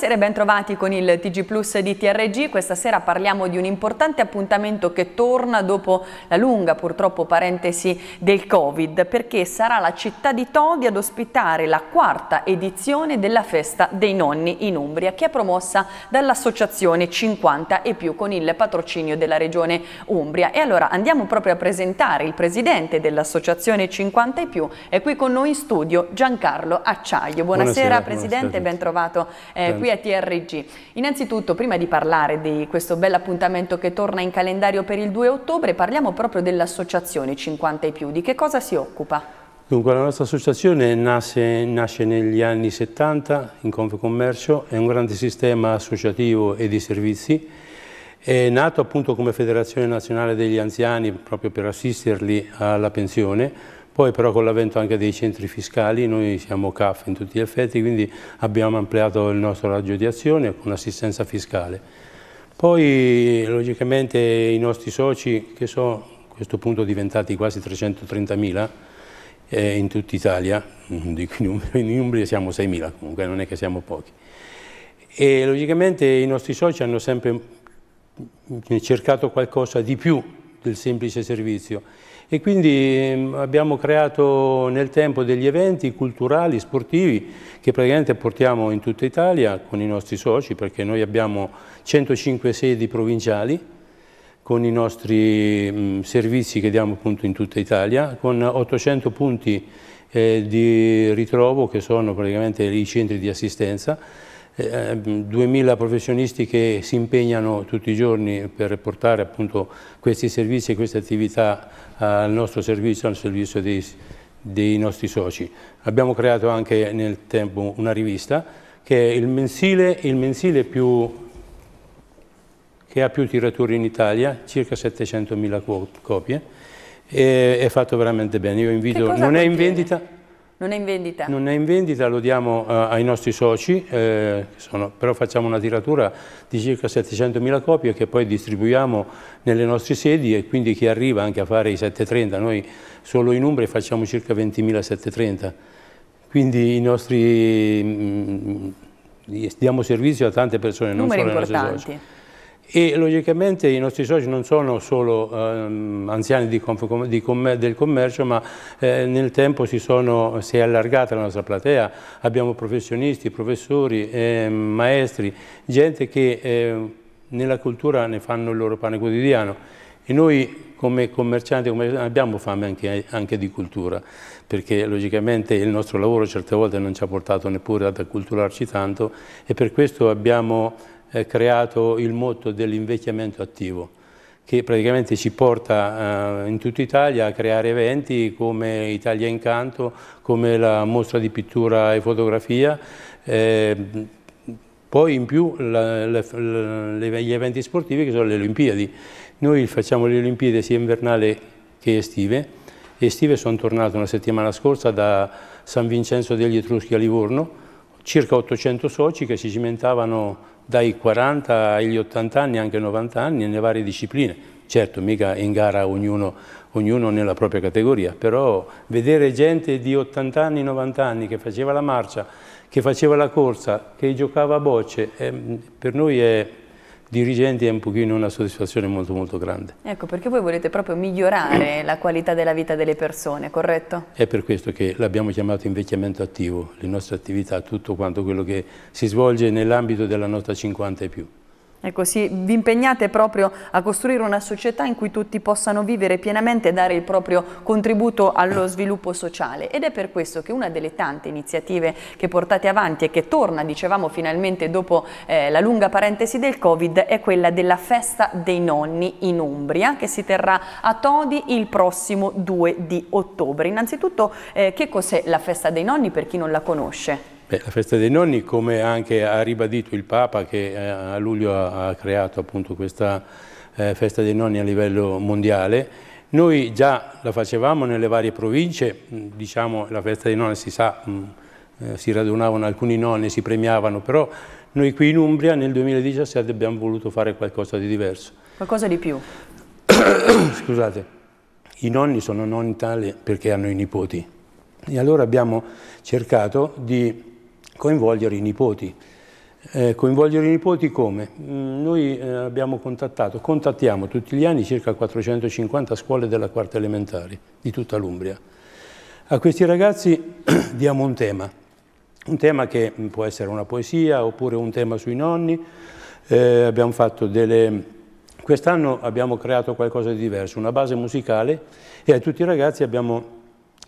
Buonasera e bentrovati con il TG Plus di TRG. Questa sera parliamo di un importante appuntamento che torna dopo la lunga purtroppo parentesi del Covid perché sarà la città di Todi ad ospitare la quarta edizione della festa dei nonni in Umbria che è promossa dall'associazione 50 e più con il patrocinio della regione Umbria. E allora andiamo proprio a presentare il presidente dell'associazione 50 e più. È qui con noi in studio Giancarlo Acciaio. Buonasera, buonasera presidente, buonasera. ben trovato eh, qui qui a TRG. Innanzitutto, prima di parlare di questo bel appuntamento che torna in calendario per il 2 ottobre, parliamo proprio dell'associazione 50 e più. Di che cosa si occupa? Dunque la nostra associazione nasce, nasce negli anni 70 in Confcommercio, è un grande sistema associativo e di servizi, è nato appunto come Federazione Nazionale degli Anziani proprio per assisterli alla pensione, poi però con l'avvento anche dei centri fiscali, noi siamo CAF in tutti gli effetti, quindi abbiamo ampliato il nostro raggio di azione con assistenza fiscale. Poi logicamente i nostri soci, che sono a questo punto diventati quasi 330.000 eh, in tutta Italia, in Umbria siamo 6.000 comunque, non è che siamo pochi. E logicamente i nostri soci hanno sempre mm, cercato qualcosa di più del semplice servizio e quindi mm, abbiamo creato nel tempo degli eventi culturali, sportivi, che praticamente portiamo in tutta Italia con i nostri soci, perché noi abbiamo 105 sedi provinciali, con i nostri mh, mm, servizi che diamo appunto in tutta Italia, con 800 punti eh, di ritrovo che sono praticamente i centri di assistenza eh, 2000 ehm, professionisti che si impegnano tutti i giorni per portare appunto, questi servizi e queste attività al nostro servizio, al servizio dei, dei nostri soci. Abbiamo creato anche nel tempo una rivista che è il mensile, il mensile più, che ha più tirature in Italia, circa 700.000 copie, e è fatto veramente bene. Io invito, non è in vendita... Non è in vendita? Non è in vendita, lo diamo eh, ai nostri soci, eh, sono, però facciamo una tiratura di circa 700.000 copie che poi distribuiamo nelle nostre sedi e quindi chi arriva anche a fare i 730, noi solo in Umbria facciamo circa 20.000 730, quindi i nostri... Mh, mm, mm, diamo servizio a tante persone, Numeri non solo ai nostri soci. E logicamente i nostri soci non sono solo ehm, anziani di, di commer del commercio, ma eh, nel tempo si, sono, si, è allargata la nostra platea. Abbiamo professionisti, professori, eh, maestri, gente che eh, nella cultura ne fanno il loro pane quotidiano. E noi come commercianti come abbiamo fame anche, anche, di cultura, perché logicamente il nostro lavoro certe volte non ci ha portato neppure ad acculturarci tanto e per questo abbiamo eh, creato il motto dell'invecchiamento attivo che praticamente ci porta eh, in tutta Italia a creare eventi come Italia Incanto, come la mostra di pittura e fotografia, eh, poi in più la, la, la, gli eventi sportivi che sono le Olimpiadi. Noi facciamo le Olimpiadi sia invernali che estive. Estive sono tornato una settimana scorsa da San Vincenzo degli Etruschi a Livorno, circa 800 soci che si cimentavano dai 40 agli 80 anni, anche 90 anni, nelle varie discipline. Certo, mica in gara ognuno, ognuno nella propria categoria, però vedere gente di 80 anni, 90 anni che faceva la marcia, che faceva la corsa, che giocava a bocce, eh, per noi è dirigenti è un pochino una soddisfazione molto molto grande. Ecco, perché voi volete proprio migliorare mm. la qualità della vita delle persone, corretto? È per questo che l'abbiamo chiamato invecchiamento attivo, le nostre attività, tutto quanto quello che si svolge nell'ambito della nota 50 e più. Ecco, sì, vi impegnate proprio a costruire una società in cui tutti possano vivere pienamente e dare il proprio contributo allo sviluppo sociale ed è per questo che una delle tante iniziative che portate avanti e che torna, dicevamo, finalmente dopo eh, la lunga parentesi del Covid è quella della festa dei nonni in Umbria che si terrà a Todi il prossimo 2 di ottobre. Innanzitutto eh, che cos'è la festa dei nonni per chi non la conosce? Beh, la festa dei nonni, come anche ha ribadito il Papa che eh, a luglio ha creato appunto questa eh, festa dei nonni a livello mondiale, noi già la facevamo nelle varie province, mm, diciamo la festa dei nonni si sa, mh, mm, eh, si radunavano alcuni nonni, si premiavano, però noi qui in Umbria nel 2017 abbiamo voluto fare qualcosa di diverso. Qualcosa di più? Scusate. I nonni sono nonni tali perché hanno i nipoti. E allora abbiamo cercato di coinvolgere i nipoti. Eh, coinvolgere i nipoti come? Mm, noi eh, abbiamo contattato, contattiamo tutti gli anni circa 450 scuole della quarta elementare di tutta l'Umbria. A questi ragazzi diamo un tema, un tema che mm, può essere una poesia oppure un tema sui nonni. Eh, delle... Quest'anno abbiamo creato qualcosa di diverso, una base musicale e a tutti i ragazzi abbiamo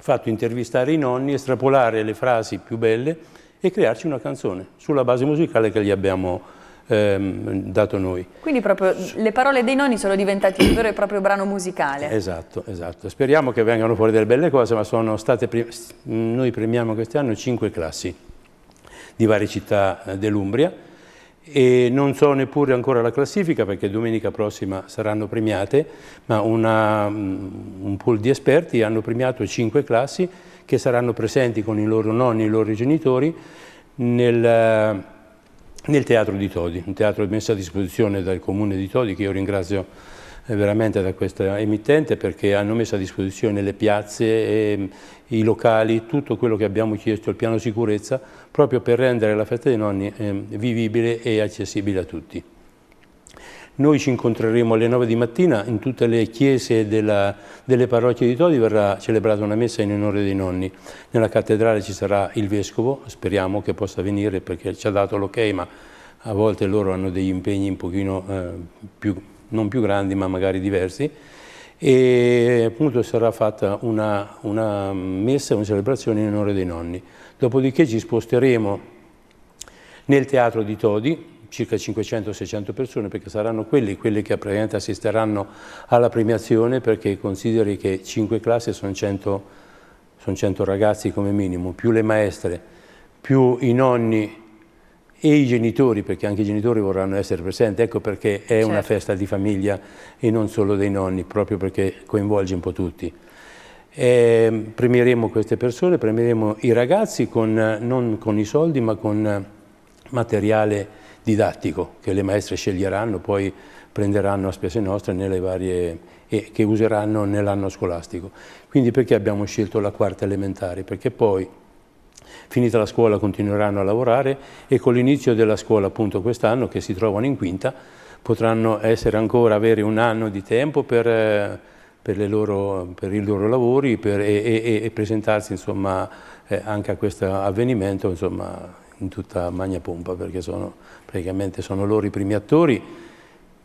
fatto intervistare i nonni, estrapolare le frasi più belle e crearci una canzone sulla base musicale che gli abbiamo ehm, dato noi. Quindi proprio le parole dei nonni sono diventate un vero e proprio brano musicale. Esatto, esatto. Speriamo che vengano fuori delle belle cose, ma sono state noi premiamo quest'anno cinque classi di varie città eh, dell'Umbria e non so neppure ancora la classifica perché domenica prossima saranno premiate, ma una, mm, un pool di esperti hanno premiato cinque classi che saranno presenti con i loro nonni e i loro genitori nel, eh, nel teatro di Todi, un teatro messo a disposizione dal comune di Todi che io ringrazio eh, veramente da questa emittente perché hanno messo a disposizione le piazze, mm, i locali, tutto quello che abbiamo chiesto, il piano sicurezza, proprio per rendere la festa dei nonni ehm, vivibile e accessibile a tutti. Noi ci incontreremo alle 9 di mattina, in tutte le chiese della, delle parrocchie di Todi verrà celebrata una messa in onore dei nonni. Nella cattedrale ci sarà il Vescovo, speriamo che possa venire perché ci ha dato l'ok, ma a volte loro hanno degli impegni un pochino eh, più, non più grandi ma magari diversi e appunto sarà fatta una, una messa, una celebrazione in onore dei nonni. Dopodiché ci sposteremo nel teatro di Todi, circa 500-600 persone perché saranno quelli, quelli che praticamente assisteranno alla premiazione perché consideri che 5 classi sono 100, sono 100 ragazzi come minimo, più le maestre, più i nonni e i genitori, perché anche i genitori vorranno essere presenti, ecco perché è certo. una festa di famiglia e non solo dei nonni, proprio perché coinvolge un po' tutti. E ehm, premieremo queste persone, premieremo i ragazzi con, non con i soldi ma con materiale didattico che le maestre sceglieranno, poi prenderanno a spese nostre nelle varie, e che useranno nell'anno scolastico. Quindi perché abbiamo scelto la quarta elementare? Perché poi finita la scuola continueranno a lavorare e con l'inizio della scuola appunto quest'anno che si trovano in quinta potranno essere ancora avere un anno di tempo per, per, loro, per i loro lavori per, e, e, e, presentarsi insomma, eh, anche a questo avvenimento insomma, in tutta magna pompa perché sono, praticamente sono loro i primi attori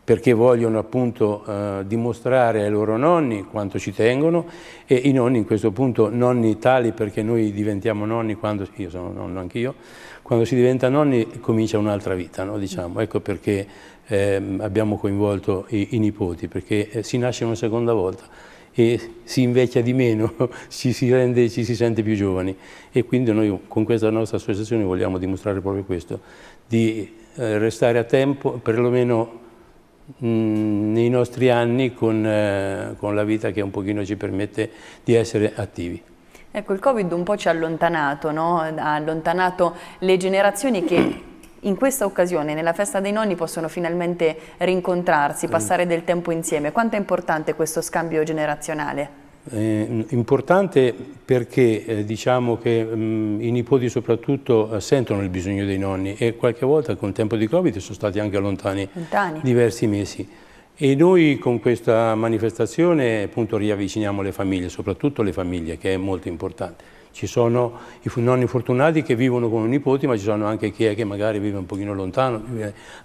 perché vogliono appunto eh, dimostrare ai loro nonni quanto ci tengono e i nonni in questo punto nonni tali perché noi diventiamo nonni quando, io sono nonno anch'io, quando si diventa nonni comincia un'altra vita, no? diciamo. Mm. ecco perché eh, abbiamo coinvolto i, i nipoti, perché eh, si nasce una seconda volta e si invecchia di meno, ci si rende, ci si sente più giovani e quindi noi con questa nostra associazione vogliamo dimostrare proprio questo, di eh, restare a tempo perlomeno nei nostri anni con, eh, con la vita che un pochino ci permette di essere attivi. Ecco, il Covid un po' ci ha allontanato, no? ha allontanato le generazioni che in questa occasione, nella festa dei nonni, possono finalmente rincontrarsi, passare del tempo insieme. Quanto è importante questo scambio generazionale? Eh, importante perché eh, diciamo che mh, mm, i nipoti soprattutto eh, sentono il bisogno dei nonni e qualche volta con il tempo di Covid sono stati anche lontani, lontani. diversi mesi. E noi con questa manifestazione appunto riavviciniamo le famiglie, soprattutto le famiglie, che è molto importante. Ci sono i nonni fortunati che vivono con i nipoti, ma ci sono anche chi è che magari vive un pochino lontano,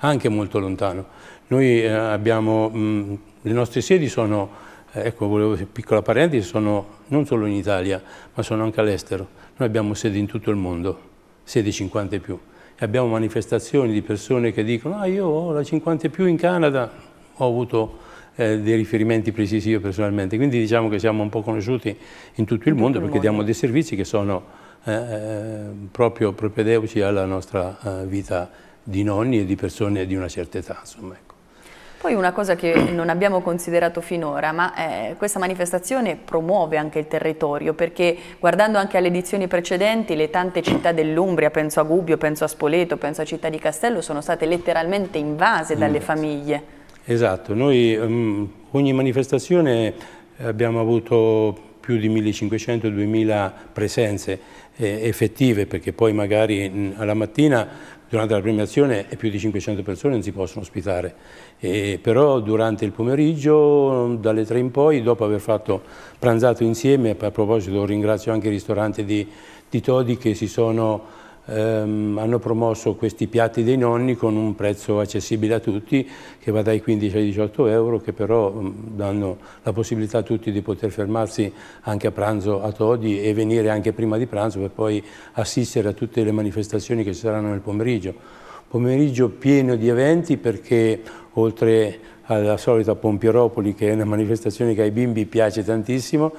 anche molto lontano. Noi eh, abbiamo, mh, mm, le nostre sedi sono, eh, ecco, volevo piccola parentesi, sono non solo in Italia, ma sono anche all'estero. Noi abbiamo sedi in tutto il mondo, sedi 50 e più. E abbiamo manifestazioni di persone che dicono, ah io ho la 50 e più in Canada, ho avuto eh, dei riferimenti precisi io personalmente, quindi diciamo che siamo un po' conosciuti in tutto il mondo perché diamo dei servizi che sono eh, eh proprio propedeuci alla nostra eh, vita di nonni e di persone di una certa età. Insomma, ecco. Poi una cosa che non abbiamo considerato finora, ma eh, questa manifestazione promuove anche il territorio, perché guardando anche alle edizioni precedenti, le tante città dell'Umbria, penso a Gubbio, penso a Spoleto, penso a Città di Castello, sono state letteralmente invase dalle famiglie. Esatto, noi um, ogni manifestazione eh, abbiamo avuto più di 1500-2000 presenze eh, effettive, perché poi magari mh, mm, alla mattina durante la premiazione eh, più di 500 persone non si possono ospitare, e, però durante il pomeriggio, dalle 3 in poi, dopo aver fatto pranzato insieme, a proposito ringrazio anche i ristoranti di, di Todi che si sono ehm, hanno promosso questi piatti dei nonni con un prezzo accessibile a tutti che va dai 15 ai 18 euro che però mh, mm, danno la possibilità a tutti di poter fermarsi anche a pranzo a Todi e venire anche prima di pranzo per poi assistere a tutte le manifestazioni che ci saranno nel pomeriggio. Pomeriggio pieno di eventi perché oltre alla solita Pompieropoli che è una manifestazione che ai bimbi piace tantissimo,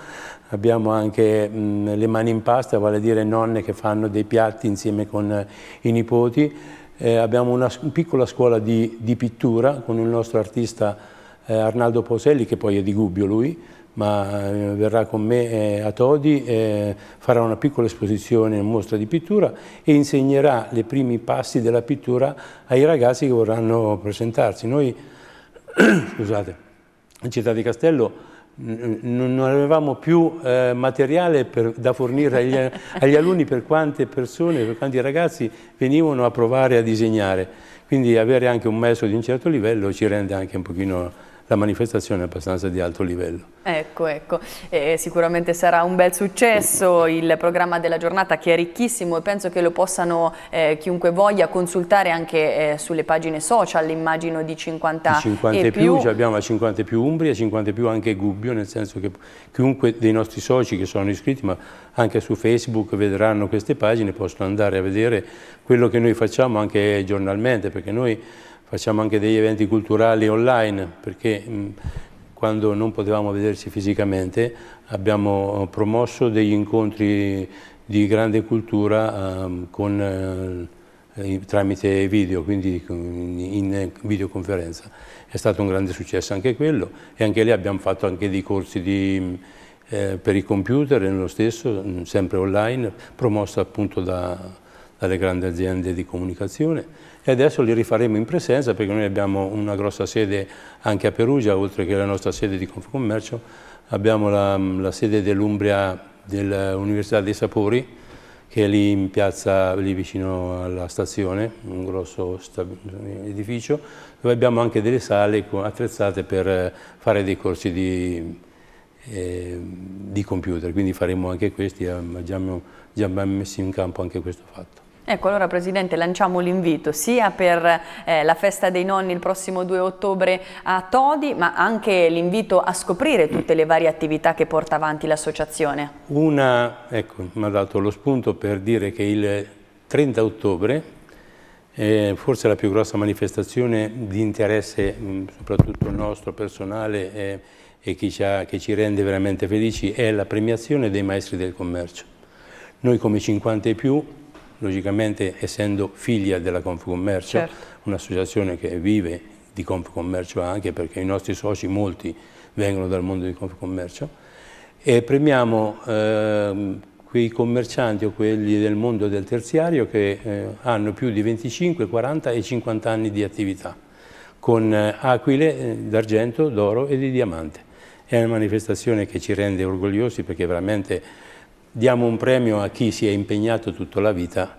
abbiamo anche mh, mm, le mani in pasta, vale a dire nonne che fanno dei piatti insieme con eh, i nipoti, eh, abbiamo una piccola scuola di, di, pittura con il nostro artista eh, Arnaldo Poselli che poi è di Gubbio lui, ma eh, verrà con me eh, a Todi, farà una piccola esposizione, una mostra di pittura e insegnerà i primi passi della pittura ai ragazzi che vorranno presentarsi. Noi, scusate, in Città di Castello non avevamo più eh, materiale per, da fornire agli, agli, alunni per quante persone, per quanti ragazzi venivano a provare a disegnare. Quindi avere anche un maestro di un certo livello ci rende anche un pochino la manifestazione è abbastanza di alto livello. Ecco, ecco, e sicuramente sarà un bel successo il programma della giornata che è ricchissimo e penso che lo possano eh, chiunque voglia consultare anche eh, sulle pagine social, immagino di 50, di 50 e più. più. Abbiamo a 50 e più Umbria, 50 e più anche Gubbio, nel senso che chiunque dei nostri soci che sono iscritti, ma anche su Facebook vedranno queste pagine, possono andare a vedere quello che noi facciamo anche giornalmente, perché noi facciamo anche degli eventi culturali online perché mh, quando non potevamo vederci fisicamente abbiamo promosso degli incontri di grande cultura um, con, eh, tramite video, quindi in videoconferenza. È stato un grande successo anche quello e anche lì abbiamo fatto anche dei corsi di, eh, per i computer, nello stesso, sempre online, promosso appunto da, dalle grandi aziende di comunicazione e adesso li rifaremo in presenza perché noi abbiamo una grossa sede anche a Perugia, oltre che la nostra sede di Confcommercio, abbiamo la, la sede dell'Umbria dell'Università dei Sapori che è lì in piazza, lì vicino alla stazione, un grosso edificio, dove abbiamo anche delle sale attrezzate per fare dei corsi di, eh, di computer, quindi faremo anche questi, eh, abbiamo già messo in campo anche questo fatto. Ecco allora Presidente lanciamo l'invito sia per eh, la festa dei nonni il prossimo 2 ottobre a Todi ma anche l'invito a scoprire tutte le varie attività che porta avanti l'associazione. Una, ecco mi ha dato lo spunto per dire che il 30 ottobre eh, forse la più grossa manifestazione di interesse soprattutto nostro personale eh, e chi ci, ha, che ci rende veramente felici è la premiazione dei maestri del commercio. Noi come 50 e più logicamente essendo figlia della Confcommercio, certo. un'associazione che vive di Confcommercio anche perché i nostri soci, molti, vengono dal mondo di Confcommercio, e premiamo eh, quei commercianti o quelli del mondo del terziario che eh, hanno più di 25, 40 e 50 anni di attività, con eh, aquile eh, d'argento, d'oro e di diamante. È una manifestazione che ci rende orgogliosi perché veramente diamo un premio a chi si è impegnato tutta la vita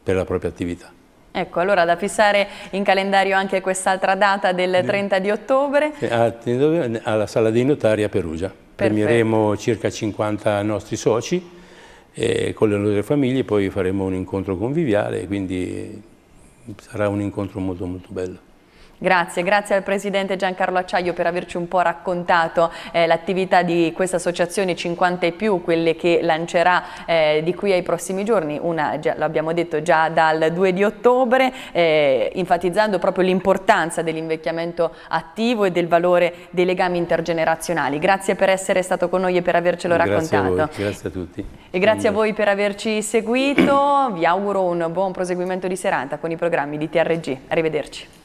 per la propria attività. Ecco, allora da fissare in calendario anche quest'altra data del 30 di ottobre. Eh, Alla Sala dei Notari a Perugia. Perfetto. Premieremo circa 50 nostri soci eh, con le loro famiglie, poi faremo un incontro conviviale, quindi sarà un incontro molto molto bello. Grazie, grazie al Presidente Giancarlo Acciaio per averci un po' raccontato eh, l'attività di questa associazione 50 e più, quelle che lancerà eh, di qui ai prossimi giorni, una già, lo abbiamo detto già dal 2 di ottobre, eh, enfatizzando proprio l'importanza dell'invecchiamento attivo e del valore dei legami intergenerazionali. Grazie per essere stato con noi e per avercelo grazie raccontato. A voi, grazie a tutti. E grazie a voi per averci seguito, vi auguro un buon proseguimento di serata con i programmi di TRG. Arrivederci.